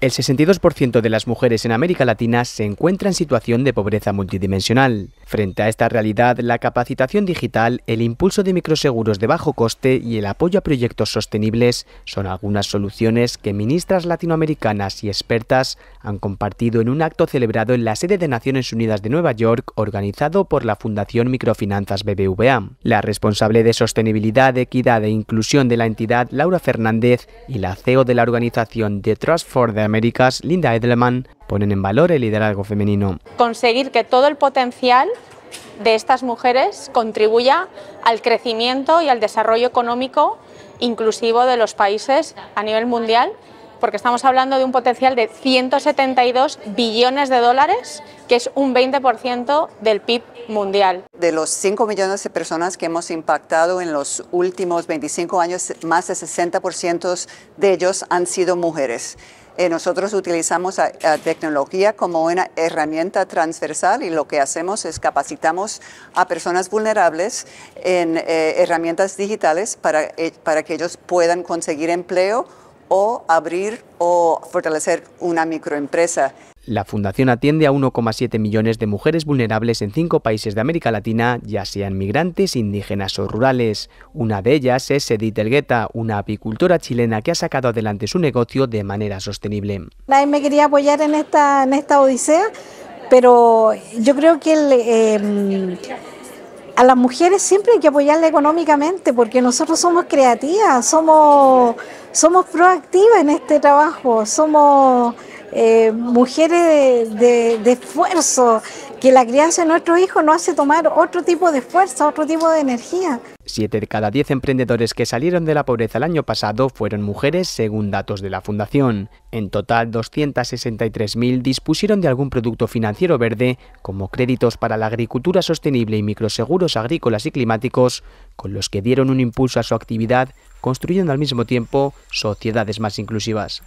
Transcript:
El 62% de las mujeres en América Latina se encuentra en situación de pobreza multidimensional. Frente a esta realidad, la capacitación digital, el impulso de microseguros de bajo coste y el apoyo a proyectos sostenibles son algunas soluciones que ministras latinoamericanas y expertas han compartido en un acto celebrado en la sede de Naciones Unidas de Nueva York organizado por la Fundación Microfinanzas BBVA. La responsable de sostenibilidad, equidad e inclusión de la entidad, Laura Fernández, y la CEO de la organización The Trust for the Américas, Linda Edelman, ponen en valor el liderazgo femenino. Conseguir que todo el potencial de estas mujeres contribuya al crecimiento y al desarrollo económico inclusivo de los países a nivel mundial porque estamos hablando de un potencial de 172 billones de dólares, que es un 20% del PIB mundial. De los 5 millones de personas que hemos impactado en los últimos 25 años, más de 60% de ellos han sido mujeres. Eh, nosotros utilizamos la tecnología como una herramienta transversal y lo que hacemos es capacitamos a personas vulnerables en eh, herramientas digitales para, eh, para que ellos puedan conseguir empleo o abrir o fortalecer una microempresa. La fundación atiende a 1,7 millones de mujeres vulnerables en cinco países de América Latina, ya sean migrantes, indígenas o rurales. Una de ellas es Edith Elgueta, una apicultora chilena que ha sacado adelante su negocio de manera sostenible. Nadie me quería apoyar en esta, en esta odisea, pero yo creo que el... Eh, a las mujeres siempre hay que apoyarla económicamente porque nosotros somos creativas, somos, somos proactivas en este trabajo, somos eh, mujeres de, esfuerzo, que la crianza de nuestros hijos no hace tomar otro tipo de fuerza, otro tipo de energía. Siete de cada diez emprendedores que salieron de la pobreza el año pasado fueron mujeres, según datos de la Fundación. En total, 263.000 dispusieron de algún producto financiero verde, como créditos para la agricultura sostenible y microseguros agrícolas y climáticos, con los que dieron un impulso a su actividad, construyendo al mismo tiempo sociedades más inclusivas.